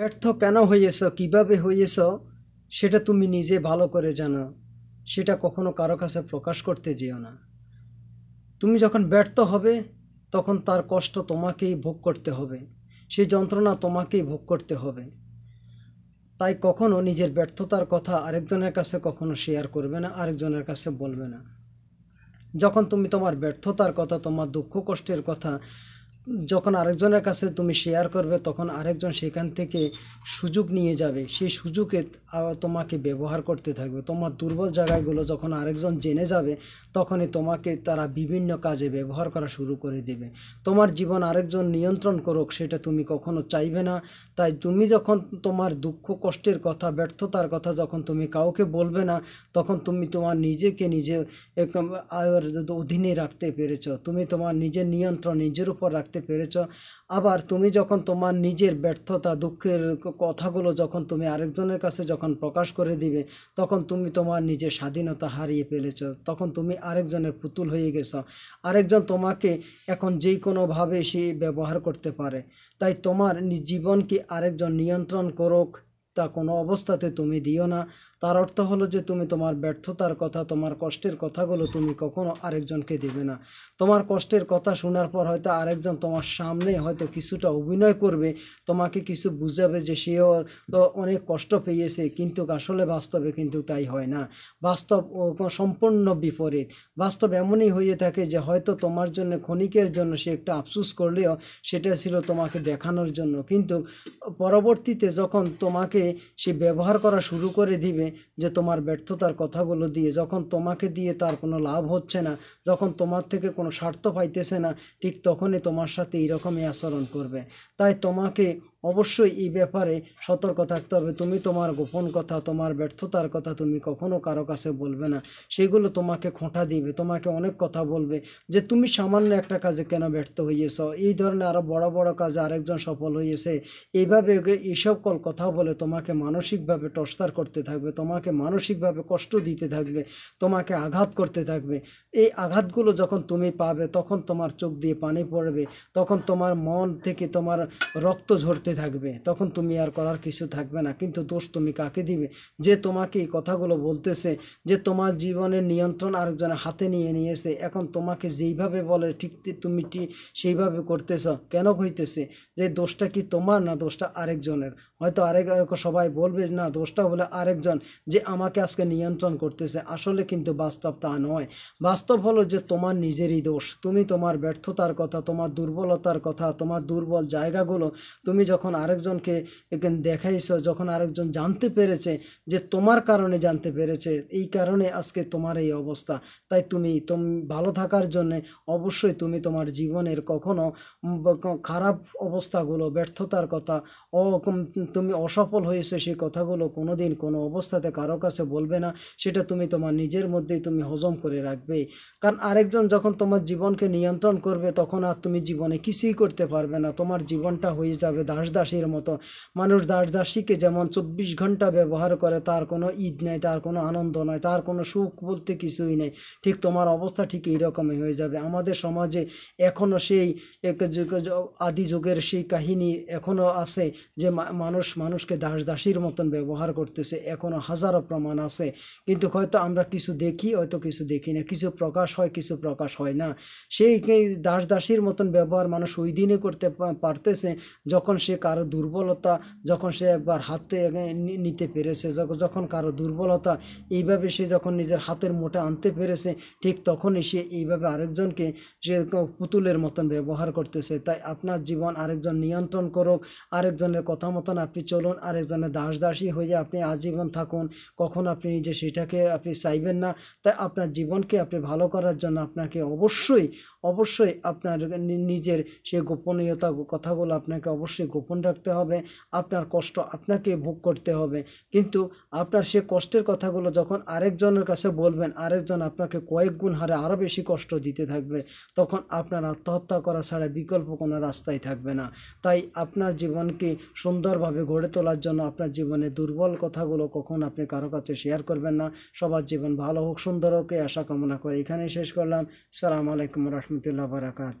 ব্যর্থ কেন হয়েছ কিভাবে হয়েছ সেটা তুমি নিজে ভালো করে জানো সেটা কখনো কারো কাছে প্রকাশ করতে যেও না তুমি যখন ব্যর্থ হবে তখন তার কষ্ট তোমাকেই ভোগ করতে হবে সেই যন্ত্রণা তোমাকেই ভোগ করতে হবে তাই কখনো নিজের ব্যর্থতার কথা আরেকজনের কাছে কখনো শেয়ার করবে না আরেকজনের কাছে বলবে না যখন তুমি তোমার ব্যর্থতার কথা তোমার দুঃখ কষ্টের কথা যখন আরেকজনের কাছে তুমি শেয়ার করবে তখন আরেকজন সেখান থেকে সুযোগ নিয়ে যাবে সেই সুযোগে তোমাকে ব্যবহার করতে থাকবে তোমার দুর্বল জায়গাগুলো যখন আরেকজন জেনে যাবে তখনই তোমাকে তারা বিভিন্ন কাজে ব্যবহার করা শুরু করে দেবে তোমার জীবন আরেকজন নিয়ন্ত্রণ করুক সেটা তুমি কখনো চাইবে না তাই তুমি যখন তোমার দুঃখ কষ্টের কথা ব্যর্থতার কথা যখন তুমি কাউকে বলবে না তখন তুমি তোমার নিজেকে নিজে অধীনে রাখতে পেরেছ তুমি তোমার নিজের নিয়ন্ত্রণ নিজের উপর রাখতে রাখতে পেরেছ আবার তুমি যখন তোমার নিজের ব্যর্থতা দুঃখের কথাগুলো যখন তুমি আরেকজনের কাছে যখন প্রকাশ করে দিবে তখন তুমি তোমার নিজের স্বাধীনতা হারিয়ে ফেলেছ তখন তুমি আরেকজনের পুতুল হয়ে গেছ আরেকজন তোমাকে এখন যেই কোনোভাবে সে ব্যবহার করতে পারে তাই তোমার জীবনকে আরেকজন নিয়ন্ত্রণ করুক তা কোনো অবস্থাতে তুমি দিও না তার অর্থ হলো যে তুমি তোমার ব্যর্থতার কথা তোমার কষ্টের কথাগুলো তুমি কখনো আরেকজনকে দেবে না তোমার কষ্টের কথা শোনার পর হয়তো আরেকজন তোমার সামনে হয়তো কিছুটা অভিনয় করবে তোমাকে কিছু বুঝাবে যে সেও তো অনেক কষ্ট পেয়েছে কিন্তু আসলে বাস্তবে কিন্তু তাই হয় না বাস্তব সম্পূর্ণ বিপরীত বাস্তব এমনই হয়ে থাকে যে হয়তো তোমার জন্য ক্ষণিকের জন্য সে একটা আফসুস করলেও সেটা ছিল তোমাকে দেখানোর জন্য কিন্তু পরবর্তীতে যখন তোমাকে সে ব্যবহার করা শুরু করে দিবে যে তোমার ব্যর্থতার কথাগুলো দিয়ে যখন তোমাকে দিয়ে তার কোনো লাভ হচ্ছে না যখন তোমার থেকে কোনো স্বার্থ পাইতেছে না ঠিক তখনই তোমার সাথে এইরকমই আচরণ করবে তাই তোমাকে অবশ্যই এই ব্যাপারে সতর্ক থাকতে হবে তুমি তোমার গোপন কথা তোমার ব্যর্থতার কথা তুমি কখনো কারো কাছে বলবে না সেগুলো তোমাকে খোঁটা দিবে তোমাকে অনেক কথা বলবে যে তুমি সামান্য একটা কাজে কেন ব্যর্থ হইয়েছ এই ধরনের আরও বড় বড় কাজে আরেকজন সফল হয়েছে এইভাবে এইসব কল কথা বলে তোমাকে মানসিকভাবে টস্তার করতে থাকবে তোমাকে মানসিকভাবে কষ্ট দিতে থাকবে তোমাকে আঘাত করতে থাকবে এই আঘাতগুলো যখন তুমি পাবে তখন তোমার চোখ দিয়ে পানি পড়বে তখন তোমার মন থেকে তোমার রক্ত ঝরতে করতে থাকবে তখন তুমি আর করার কিছু থাকবে না কিন্তু দোষ তুমি কাকে দিবে যে তোমাকে এই কথাগুলো বলতেছে যে তোমার জীবনের নিয়ন্ত্রণ আরেকজনের হাতে নিয়ে নিয়েছে এখন তোমাকে যেইভাবে বলে ঠিক তুমি সেইভাবে করতেছ কেন হইতেছে যে দোষটা কি তোমার না দোষটা আরেকজনের হয়তো আরেক সবাই বলবে না দোষটা বলে আরেকজন যে আমাকে আজকে নিয়ন্ত্রণ করতেছে আসলে কিন্তু বাস্তব তা নয় বাস্তব হলো যে তোমার নিজেরই দোষ তুমি তোমার ব্যর্থতার কথা তোমার দুর্বলতার কথা তোমার দুর্বল জায়গাগুলো তুমি যখন আরেকজনকে দেখাইছো যখন আরেকজন জানতে পেরেছে যে তোমার কারণে জানতে পেরেছে এই কারণে আজকে তোমার এই অবস্থা তাই তুমি তুমি ভালো থাকার জন্যে অবশ্যই তুমি তোমার জীবনের কখনো খারাপ অবস্থাগুলো ব্যর্থতার কথা অ তুমি অসফল হয়েছে সেই কথাগুলো কোনো দিন কোনো অবস্থাতে কারো কাছে বলবে না সেটা তুমি তোমার নিজের মধ্যেই তুমি হজম করে রাখবে কারণ আরেকজন যখন তোমার জীবনকে নিয়ন্ত্রণ করবে তখন আর তুমি জীবনে কিছুই করতে পারবে না তোমার জীবনটা হয়ে যাবে দাসদাসীর মতো মানুষ দাসদাসীকে যেমন চব্বিশ ঘন্টা ব্যবহার করে তার কোনো ঈদ নেই তার কোনো আনন্দ নয় তার কোনো সুখ বলতে কিছুই নেই ঠিক তোমার অবস্থা ঠিক এইরকমই হয়ে যাবে আমাদের সমাজে এখনও সেই আদি যুগের সেই কাহিনী এখনও আছে যে মানুষ মানুষ মানুষকে দাস দাসীর মতন ব্যবহার করতেছে এখনও হাজারো প্রমাণ আছে কিন্তু হয়তো আমরা কিছু দেখি হয়তো কিছু দেখি না কিছু প্রকাশ হয় কিছু প্রকাশ হয় না সেই দাস দাসীর মতন ব্যবহার মানুষ ওই দিনে করতে পারতেছে যখন সে কারো দুর্বলতা যখন সে একবার হাতে নিতে পেরেছে যখন কারো দুর্বলতা এইভাবে সে যখন নিজের হাতের মোটা আনতে পেরেছে ঠিক তখনই সে এইভাবে আরেকজনকে সে পুতুলের মতন ব্যবহার করতেছে তাই আপনার জীবন আরেকজন নিয়ন্ত্রণ করুক আরেকজনের কথা মতন আপনি চলুন আরেকজনের দাস দাসী হয়ে আপনি আজীবন থাকুন কখন আপনি নিজে সেটাকে আপনি চাইবেন না তাই আপনার জীবনকে আপনি ভালো করার জন্য আপনাকে অবশ্যই অবশ্যই আপনার নিজের সে গোপনীয়তা কথাগুলো আপনাকে অবশ্যই গোপন রাখতে হবে আপনার কষ্ট আপনাকে ভোগ করতে হবে কিন্তু আপনার সে কষ্টের কথাগুলো যখন আরেকজনের কাছে বলবেন আরেকজন আপনাকে কয়েক গুণ হারে আরও বেশি কষ্ট দিতে থাকবে তখন আপনার আত্মহত্যা করা ছাড়া বিকল্প কোনো রাস্তাই থাকবে না তাই আপনার জীবনকে সুন্দরভাবে সুন্দরভাবে গড়ে তোলার জন্য আপনার জীবনে দুর্বল কথাগুলো কখন আপনি কারো কাছে শেয়ার করবেন না সবার জীবন ভালো হোক সুন্দর হোক আশা কামনা করে এখানেই শেষ করলাম সালাম আলাইকুম রহমতুল্লাহ বারাকাত